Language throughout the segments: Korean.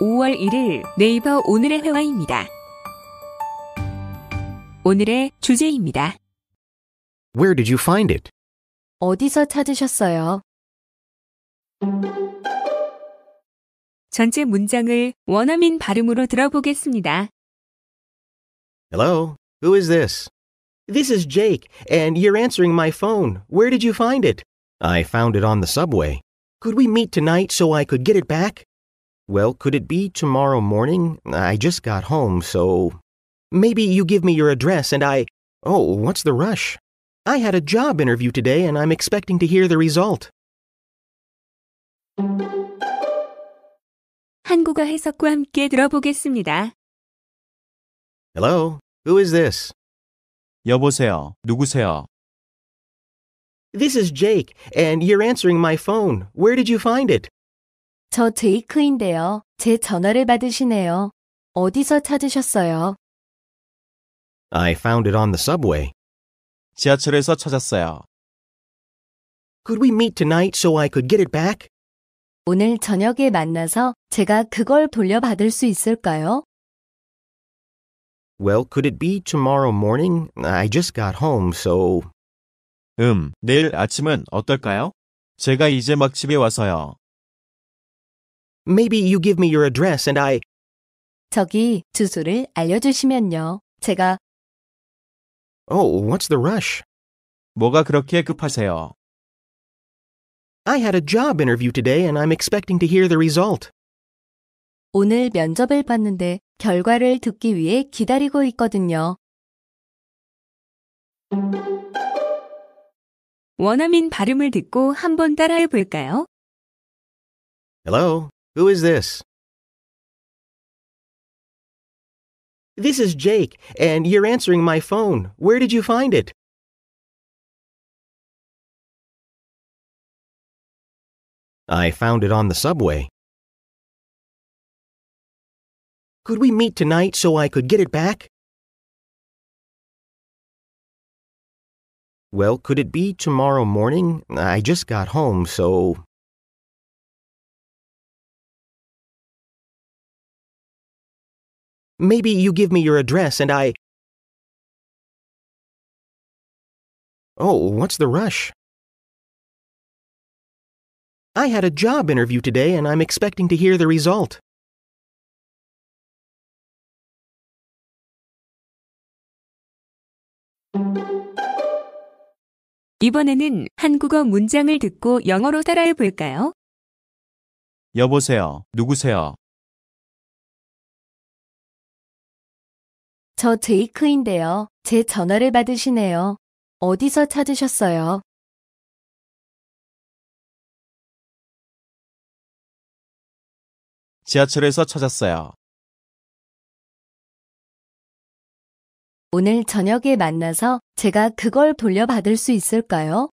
5월 1일 네이버 오늘의 회화입니다. 오늘의 주제입니다. Where did you find it? 어디서 찾으셨어요? 전체 문장을 원어민 발음으로 들어보겠습니다. Hello, who is this? This is Jake, and you're answering my phone. Where did you find it? I found it on the subway. Could we meet tonight so I could get it back? Well, could it be tomorrow morning? I just got home, so. Maybe you give me your address and I. Oh, what's the rush? I had a job interview today and I'm expecting to hear the result. 한국어 해석과 함께 들어보겠습니다. Hello, who is this? 여보세요. 누구세요? This is Jake, and you're answering my phone. Where did you find it? 저 제이크인데요. 제 전화를 받으시네요. 어디서 찾으셨어요? I found it on the subway. 지하철에서 찾았어요. Could we meet tonight so I could get it back? 오늘 저녁에 만나서 제가 그걸 돌려받을 수 있을까요? Well, could it be tomorrow morning? I just got home, so 음, 내일 아침은 어떨까요? 제가 이제 막 집에 와서요. Maybe you give me your address and I 저기 주소를 알려주시면요. 제가 Oh, what's the rush? 뭐가 그렇게 급하세요? I had a job interview today and I'm expecting to hear the result. 오늘 면접을 봤는데 결과를 듣기 위해 기다리고 있거든요. 원어민 발음을 듣고 한번 따라해 볼까요? Hello. Who is this? This is Jake, and you're answering my phone. Where did you find it? I found it on the subway. Could we meet tonight so I could get it back? Well, could it be tomorrow morning? I just got home, so Maybe you give me your address and I. Oh, what's the rush? I had a job interview today and I'm expecting to hear the result. 이번에는 한국어 문장을 듣고 영어로 따라해 볼까요? 여보세요. 누구세요? 저 제이크인데요. 제 전화를 받으시네요. 어디서 찾으셨어요? 지하철에서 찾았어요. 오늘 저녁에 만나서 제가 그걸 돌려받을 수 있을까요?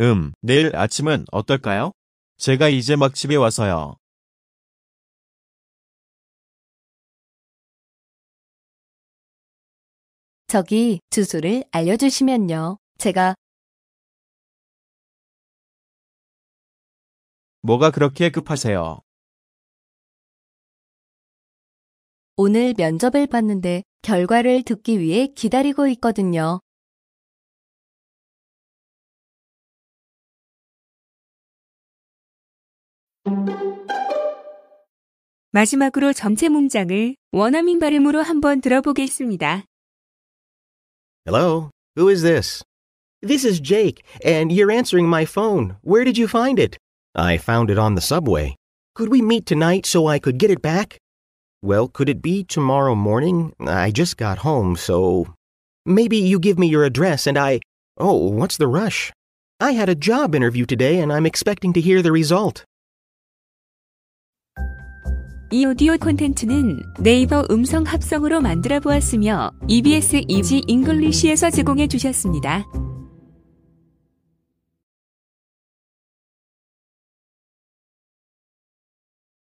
음, 내일 아침은 어떨까요? 제가 이제 막 집에 와서요. 저기 주소를 알려주시면요. 제가 뭐가 그렇게 급하세요? 오늘 면접을 봤는데 결과를 듣기 위해 기다리고 있거든요. 마지막으로 점체 문장을 원어민 발음으로 한번 들어보겠습니다. Hello? Who is this? This is Jake, and you're answering my phone. Where did you find it? I found it on the subway. Could we meet tonight so I could get it back? Well, could it be tomorrow morning? I just got home, so. Maybe you give me your address and I. Oh, what's the rush? I had a job interview today and I'm expecting to hear the result. 이 오디오 콘텐츠는 네이버 음성 합성으로 만들어 보았으며 EBS EG 잉글리시에서 제공해 주셨습니다.